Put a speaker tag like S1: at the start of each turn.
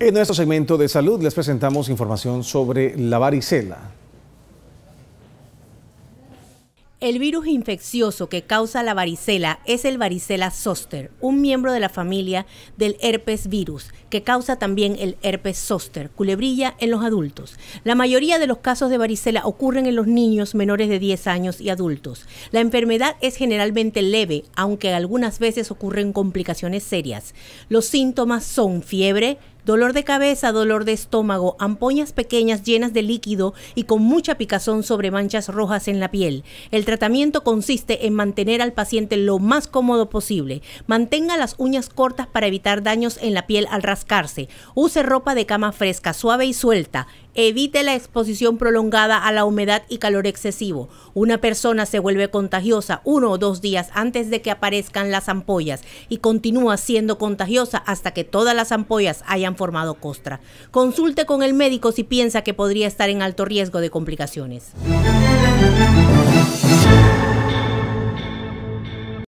S1: En nuestro segmento de salud les presentamos información sobre la varicela.
S2: El virus infeccioso que causa la varicela es el varicela zoster, un miembro de la familia del herpes virus, que causa también el herpes zoster, culebrilla en los adultos. La mayoría de los casos de varicela ocurren en los niños menores de 10 años y adultos. La enfermedad es generalmente leve, aunque algunas veces ocurren complicaciones serias. Los síntomas son fiebre, dolor de cabeza, dolor de estómago, ampoñas pequeñas llenas de líquido y con mucha picazón sobre manchas rojas en la piel. El tratamiento consiste en mantener al paciente lo más cómodo posible. Mantenga las uñas cortas para evitar daños en la piel al rascarse. Use ropa de cama fresca, suave y suelta. Evite la exposición prolongada a la humedad y calor excesivo. Una persona se vuelve contagiosa uno o dos días antes de que aparezcan las ampollas y continúa siendo contagiosa hasta que todas las ampollas hayan formado costra. Consulte con el médico si piensa que podría estar en alto riesgo de complicaciones.